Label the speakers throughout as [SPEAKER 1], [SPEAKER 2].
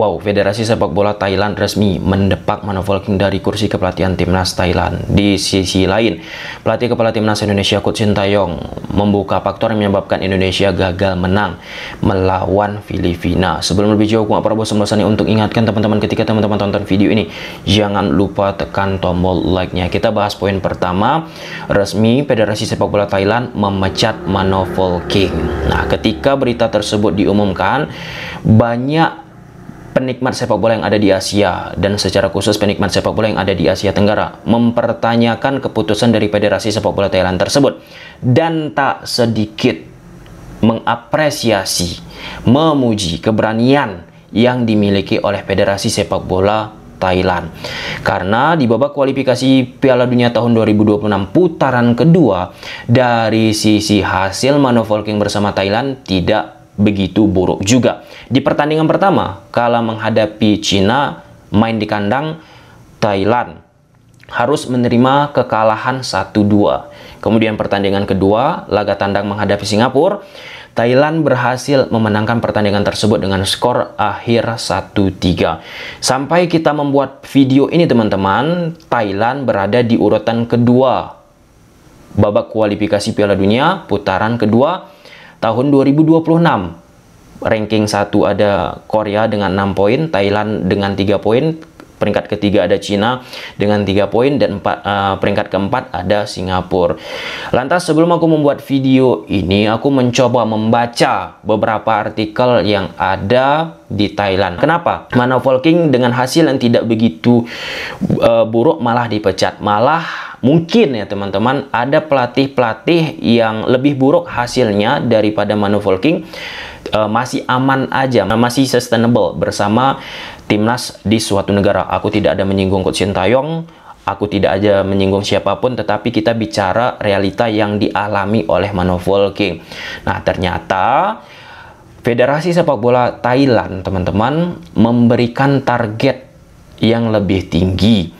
[SPEAKER 1] Wow, Federasi Sepak Bola Thailand resmi mendepak Mano dari kursi kepelatihan timnas Thailand. Di sisi lain, pelatih kepala timnas Indonesia Coach Sintayong membuka faktor yang menyebabkan Indonesia gagal menang melawan Filipina. Sebelum lebih jauh, Pak Prabowo Semblasani untuk ingatkan teman-teman ketika teman-teman tonton video ini, jangan lupa tekan tombol like-nya. Kita bahas poin pertama, resmi Federasi Sepak Bola Thailand memecat Mano Nah, ketika berita tersebut diumumkan, banyak penikmat sepak bola yang ada di Asia dan secara khusus penikmat sepak bola yang ada di Asia Tenggara mempertanyakan keputusan dari Federasi Sepak Bola Thailand tersebut dan tak sedikit mengapresiasi, memuji keberanian yang dimiliki oleh Federasi Sepak Bola Thailand. Karena di babak kualifikasi Piala Dunia tahun 2026 putaran kedua dari sisi hasil manuver bersama Thailand tidak begitu buruk juga. Di pertandingan pertama, kala menghadapi Cina, main di kandang Thailand, harus menerima kekalahan 1-2. Kemudian pertandingan kedua, laga tandang menghadapi Singapura, Thailand berhasil memenangkan pertandingan tersebut dengan skor akhir 1-3. Sampai kita membuat video ini teman-teman, Thailand berada di urutan kedua babak kualifikasi Piala Dunia putaran kedua Tahun 2026 ranking 1 ada Korea dengan 6 poin, Thailand dengan 3 poin, peringkat ketiga ada Cina dengan 3 poin dan 4, uh, eh, peringkat keempat ada Singapura. Lantas sebelum aku membuat video ini, aku mencoba membaca beberapa artikel yang ada di Thailand. Kenapa? Volking dengan hasil yang tidak begitu uh, buruk malah dipecat, malah Mungkin ya teman-teman ada pelatih-pelatih yang lebih buruk hasilnya daripada Manu Volking uh, masih aman aja, masih sustainable bersama timnas di suatu negara. Aku tidak ada menyinggung Coach Sintayong, aku tidak aja menyinggung siapapun, tetapi kita bicara realita yang dialami oleh Manu King. Nah, ternyata Federasi Sepak Bola Thailand, teman-teman, memberikan target yang lebih tinggi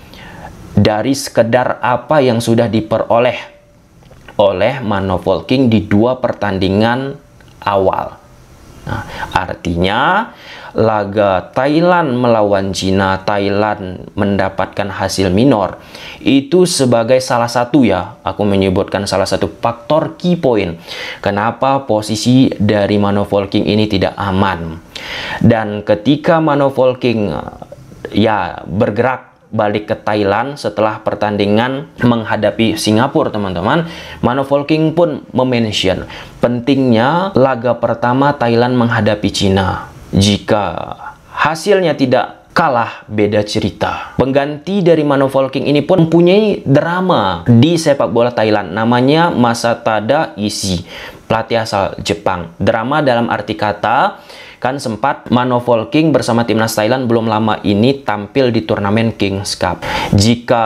[SPEAKER 1] dari sekedar apa yang sudah diperoleh oleh Mano King di dua pertandingan awal. Nah, artinya laga Thailand melawan China, Thailand mendapatkan hasil minor. Itu sebagai salah satu ya, aku menyebutkan salah satu faktor key point. Kenapa posisi dari Mano King ini tidak aman. Dan ketika Mano King ya bergerak balik ke Thailand setelah pertandingan menghadapi Singapura teman-teman Mano Volking pun memention pentingnya laga pertama Thailand menghadapi Cina jika hasilnya tidak kalah beda cerita. Pengganti dari Mano Volking ini pun mempunyai drama di sepak bola Thailand. Namanya Masatada Isi, pelatih asal Jepang. Drama dalam arti kata kan sempat Manoval King bersama timnas Thailand belum lama ini tampil di turnamen Kings Cup. Jika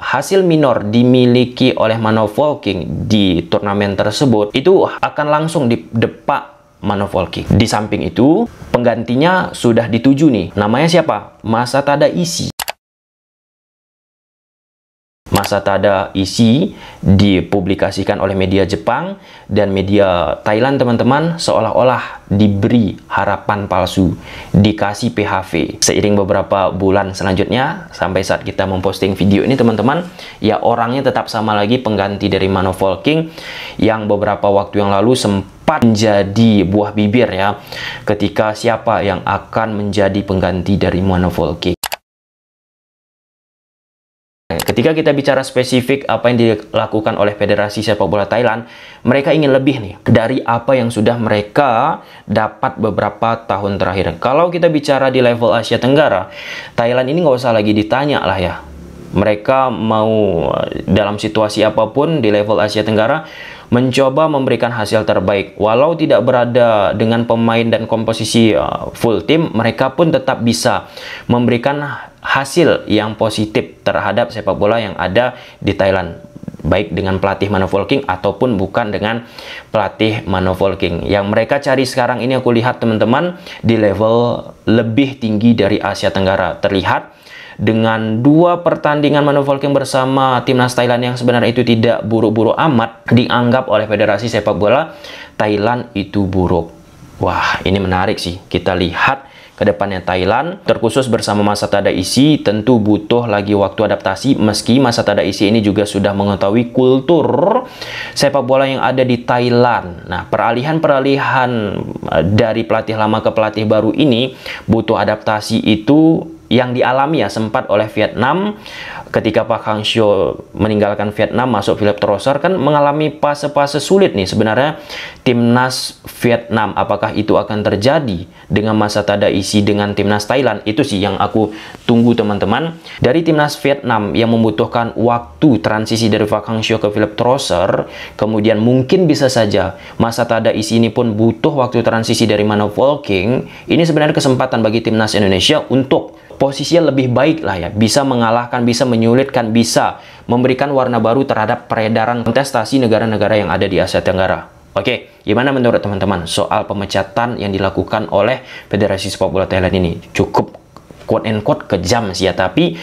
[SPEAKER 1] hasil minor dimiliki oleh Manoval King di turnamen tersebut, itu akan langsung didepak Manoval King. Di samping itu, penggantinya sudah dituju nih. Namanya siapa? Masa Masatada Isi. Masa tak ada Isi dipublikasikan oleh media Jepang dan media Thailand teman-teman seolah-olah diberi harapan palsu, dikasih PHV. Seiring beberapa bulan selanjutnya, sampai saat kita memposting video ini teman-teman, ya orangnya tetap sama lagi pengganti dari Mano King yang beberapa waktu yang lalu sempat menjadi buah bibir ya ketika siapa yang akan menjadi pengganti dari Monovolke Ketika kita bicara spesifik apa yang dilakukan oleh Federasi Sepak Bola Thailand, mereka ingin lebih nih dari apa yang sudah mereka dapat beberapa tahun terakhir. Kalau kita bicara di level Asia Tenggara, Thailand ini nggak usah lagi ditanya lah ya. Mereka mau dalam situasi apapun di level Asia Tenggara, mencoba memberikan hasil terbaik. Walau tidak berada dengan pemain dan komposisi eh, full tim, mereka pun tetap bisa memberikan hasil yang positif terhadap sepak bola yang ada di Thailand baik dengan pelatih Manovol King ataupun bukan dengan pelatih Manovol King. Yang mereka cari sekarang ini aku lihat teman-teman di level lebih tinggi dari Asia Tenggara. Terlihat dengan dua pertandingan Manu King bersama timnas Thailand yang sebenarnya itu tidak buruk-buruk amat dianggap oleh Federasi Sepak Bola Thailand itu buruk. Wah, ini menarik sih. Kita lihat Kedepannya Thailand, terkhusus bersama masa tada Isi, tentu butuh lagi waktu adaptasi meski masa tada Isi ini juga sudah mengetahui kultur sepak bola yang ada di Thailand. Nah, peralihan-peralihan eh, dari pelatih lama ke pelatih baru ini butuh adaptasi itu yang dialami ya sempat oleh Vietnam ketika Pak Hang Xiu meninggalkan Vietnam masuk Philip Trossard kan mengalami fase-fase sulit nih sebenarnya timnas Vietnam apakah itu akan terjadi dengan masa tada isi dengan timnas Thailand itu sih yang aku tunggu teman-teman dari timnas Vietnam yang membutuhkan waktu transisi dari Pak Hang Xiu ke Philip Trossard kemudian mungkin bisa saja masa tada isi ini pun butuh waktu transisi dari mana Volking ini sebenarnya kesempatan bagi timnas Indonesia untuk posisinya lebih baik lah ya bisa mengalahkan bisa menyu menyulitkan bisa memberikan warna baru terhadap peredaran kontestasi negara-negara yang ada di Asia Tenggara. Oke, gimana menurut teman-teman soal pemecatan yang dilakukan oleh Federasi Sepak Bola Thailand ini? Cukup quote and quote kejam sih ya, tapi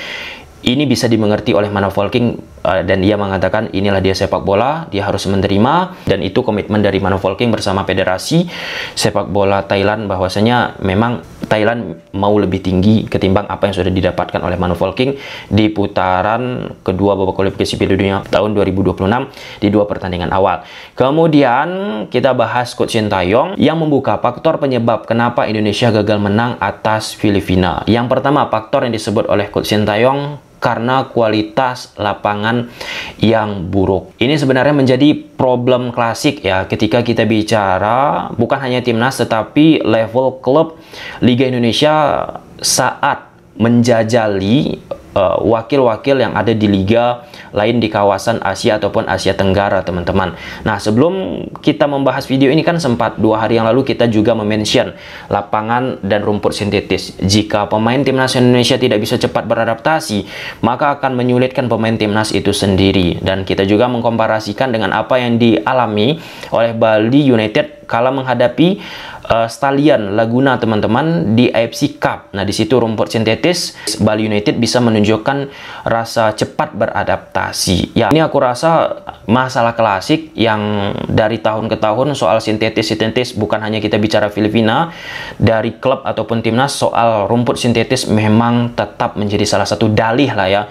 [SPEAKER 1] ini bisa dimengerti oleh Mana Volking eh, dan dia mengatakan inilah dia sepak bola, dia harus menerima dan itu komitmen dari Mana Volking bersama Federasi Sepak Bola Thailand bahwasanya memang Thailand mau lebih tinggi ketimbang apa yang sudah didapatkan oleh Manu Volking di putaran kedua babak kualifikasi Piala Dunia tahun 2026 di dua pertandingan awal. Kemudian kita bahas Coach Sintayong yang membuka faktor penyebab kenapa Indonesia gagal menang atas Filipina. Yang pertama faktor yang disebut oleh Coach Sintayong karena kualitas lapangan yang buruk. Ini sebenarnya menjadi problem klasik ya ketika kita bicara bukan hanya timnas tetapi level klub Liga Indonesia saat menjajali Eh, wakil-wakil uh, yang ada di liga lain di kawasan Asia ataupun Asia Tenggara teman-teman. Nah sebelum kita membahas video ini kan sempat dua hari yang lalu kita juga memention lapangan dan rumput sintetis. Jika pemain timnas Indonesia tidak bisa cepat beradaptasi maka akan menyulitkan pemain timnas itu sendiri dan kita juga mengkomparasikan dengan apa yang dialami oleh Bali United kala menghadapi uh, Stalian Laguna teman-teman di AFC Cup. Nah di situ rumput sintetis Bali United bisa menunjukkan rasa cepat beradaptasi. Ya ini aku rasa masalah klasik yang dari tahun ke tahun soal sintetis sintetis bukan hanya kita bicara Filipina dari klub ataupun timnas soal rumput sintetis memang tetap menjadi salah satu dalih lah ya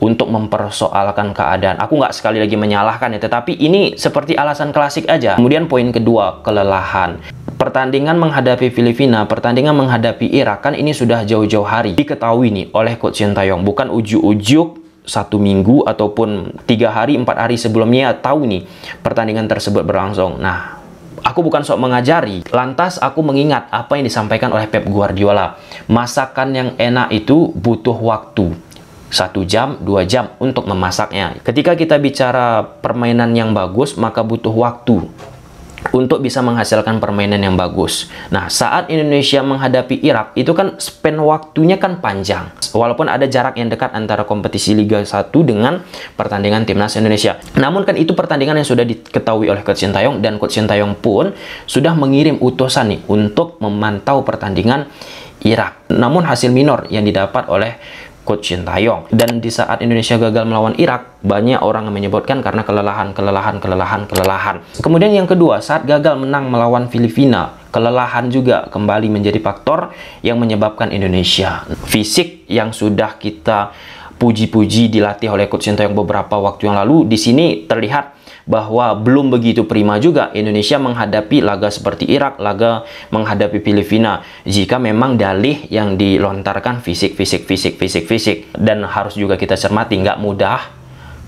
[SPEAKER 1] untuk mempersoalkan keadaan. Aku nggak sekali lagi menyalahkan ya tetapi ini seperti alasan klasik aja. Kemudian poin kedua kelelahan pertandingan menghadapi Filipina, pertandingan menghadapi Irak kan ini sudah jauh-jauh hari diketahui nih oleh Coach Sintayong bukan ujuk-ujuk satu minggu ataupun tiga hari empat hari sebelumnya ya, tahu nih pertandingan tersebut berlangsung. Nah, aku bukan sok mengajari, lantas aku mengingat apa yang disampaikan oleh Pep Guardiola. Masakan yang enak itu butuh waktu. Satu jam, dua jam untuk memasaknya. Ketika kita bicara permainan yang bagus, maka butuh waktu untuk bisa menghasilkan permainan yang bagus. Nah, saat Indonesia menghadapi Irak, itu kan span waktunya kan panjang. Walaupun ada jarak yang dekat antara kompetisi Liga 1 dengan pertandingan timnas Indonesia. Namun kan itu pertandingan yang sudah diketahui oleh Coach Sintayong dan Coach Sintayong pun sudah mengirim utusan nih untuk memantau pertandingan Irak. Namun hasil minor yang didapat oleh coach Sintayong. Dan di saat Indonesia gagal melawan Irak, banyak orang yang menyebutkan karena kelelahan, kelelahan, kelelahan, kelelahan. Kemudian yang kedua, saat gagal menang melawan Filipina, kelelahan juga kembali menjadi faktor yang menyebabkan Indonesia. Fisik yang sudah kita puji-puji dilatih oleh coach Sintayong beberapa waktu yang lalu, di sini terlihat bahwa belum begitu prima juga Indonesia menghadapi laga seperti Irak, laga menghadapi Filipina jika memang dalih yang dilontarkan fisik, fisik, fisik, fisik, fisik dan harus juga kita cermati nggak mudah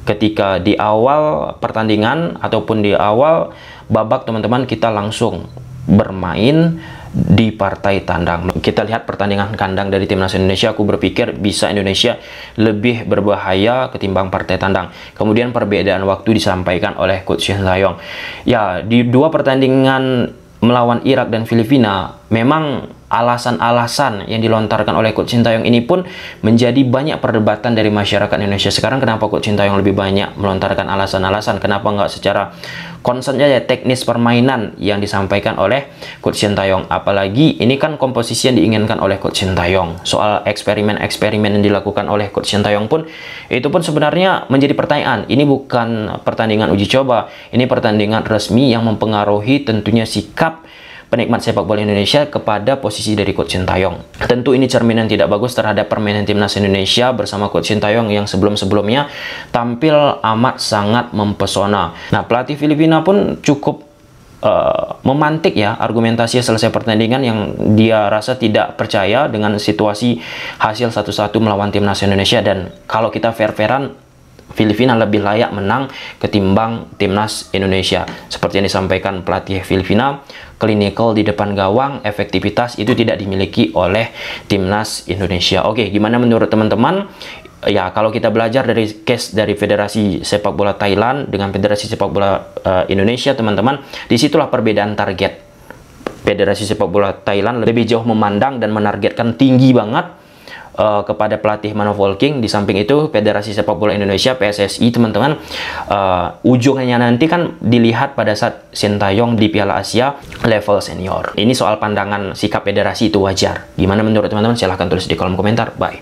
[SPEAKER 1] ketika di awal pertandingan ataupun di awal babak teman-teman kita langsung bermain di partai tandang. Kita lihat pertandingan kandang dari timnas Indonesia, aku berpikir bisa Indonesia lebih berbahaya ketimbang partai tandang. Kemudian perbedaan waktu disampaikan oleh Coach Shin Sayong. Ya, di dua pertandingan melawan Irak dan Filipina, memang alasan-alasan yang dilontarkan oleh Coach Sintayong ini pun menjadi banyak perdebatan dari masyarakat Indonesia sekarang kenapa Coach Sintayong lebih banyak melontarkan alasan-alasan kenapa nggak secara konsennya ya teknis permainan yang disampaikan oleh Coach Sintayong apalagi ini kan komposisi yang diinginkan oleh Coach Sintayong soal eksperimen-eksperimen yang dilakukan oleh Coach Sintayong pun itu pun sebenarnya menjadi pertanyaan ini bukan pertandingan uji coba ini pertandingan resmi yang mempengaruhi tentunya sikap penikmat sepak bola Indonesia kepada posisi dari Coach Sintayong. Tentu ini cerminan tidak bagus terhadap permainan timnas Indonesia bersama Coach Sintayong yang sebelum-sebelumnya tampil amat sangat mempesona. Nah, pelatih Filipina pun cukup uh, memantik ya argumentasi selesai pertandingan yang dia rasa tidak percaya dengan situasi hasil satu-satu melawan timnas Indonesia dan kalau kita fair-fairan Filipina lebih layak menang ketimbang timnas Indonesia. Seperti yang disampaikan pelatih Filipina, clinical di depan gawang, efektivitas itu tidak dimiliki oleh timnas Indonesia. Oke, gimana menurut teman-teman? Ya, kalau kita belajar dari case dari Federasi Sepak Bola Thailand dengan Federasi Sepak Bola uh, Indonesia, teman-teman, disitulah perbedaan target. Federasi Sepak Bola Thailand lebih jauh memandang dan menargetkan tinggi banget uh, kepada pelatih Manovol King. Di samping itu Federasi Sepak Bola Indonesia PSSI teman-teman uh, ujungnya nanti kan dilihat pada saat Sintayong di Piala Asia level senior. Ini soal pandangan sikap federasi itu wajar. Gimana menurut teman-teman? Silahkan tulis di kolom komentar. Bye.